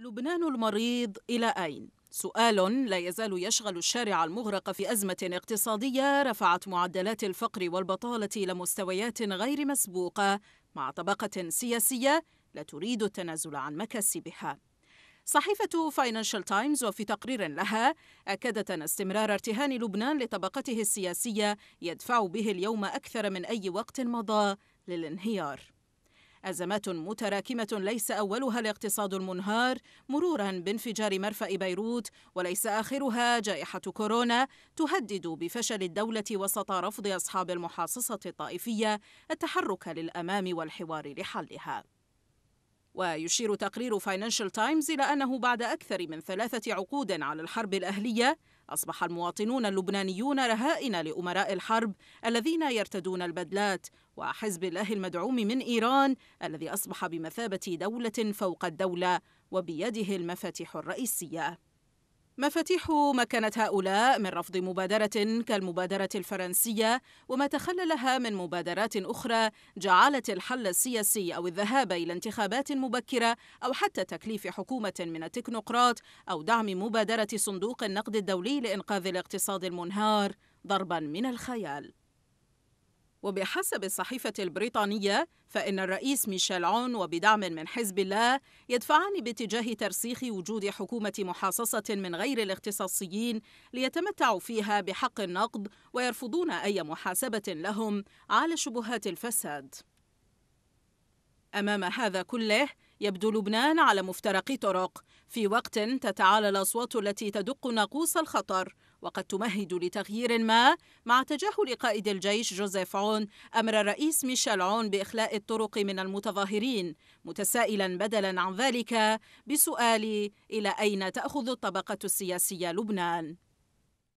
لبنان المريض إلى أين؟ سؤال لا يزال يشغل الشارع المغرق في أزمة اقتصادية رفعت معدلات الفقر والبطالة إلى مستويات غير مسبوقة مع طبقة سياسية لا تريد التنازل عن مكاسبها. صحيفة فاينانشال تايمز وفي تقرير لها أكدت أن استمرار ارتهان لبنان لطبقته السياسية يدفع به اليوم أكثر من أي وقت مضى للانهيار. أزمات متراكمة ليس أولها الاقتصاد المنهار مرورا بانفجار مرفأ بيروت وليس آخرها جائحة كورونا تهدد بفشل الدولة وسط رفض أصحاب المحاصصة الطائفية التحرك للأمام والحوار لحلها ويشير تقرير فاينانشال تايمز إلى أنه بعد أكثر من ثلاثة عقود على الحرب الأهلية أصبح المواطنون اللبنانيون رهائن لأمراء الحرب الذين يرتدون البدلات وحزب الله المدعوم من إيران الذي أصبح بمثابة دولة فوق الدولة وبيده المفاتيح الرئيسية مفاتيح مكنت هؤلاء من رفض مبادرة كالمبادرة الفرنسية وما تخللها من مبادرات أخرى جعلت الحل السياسي أو الذهاب إلى انتخابات مبكرة أو حتى تكليف حكومة من التكنوقراط أو دعم مبادرة صندوق النقد الدولي لإنقاذ الاقتصاد المنهار ضربا من الخيال وبحسب الصحيفة البريطانية فإن الرئيس ميشيل عون وبدعم من حزب الله يدفعان باتجاه ترسيخ وجود حكومة محاصصة من غير الاختصاصيين ليتمتعوا فيها بحق النقد ويرفضون أي محاسبة لهم على شبهات الفساد أمام هذا كله يبدو لبنان على مفترق طرق في وقت تتعالى الأصوات التي تدق ناقوس الخطر وقد تمهد لتغيير ما مع تجاهل قائد الجيش جوزيف عون أمر الرئيس ميشيل عون بإخلاء الطرق من المتظاهرين متسائلا بدلا عن ذلك بسؤال إلى أين تأخذ الطبقة السياسية لبنان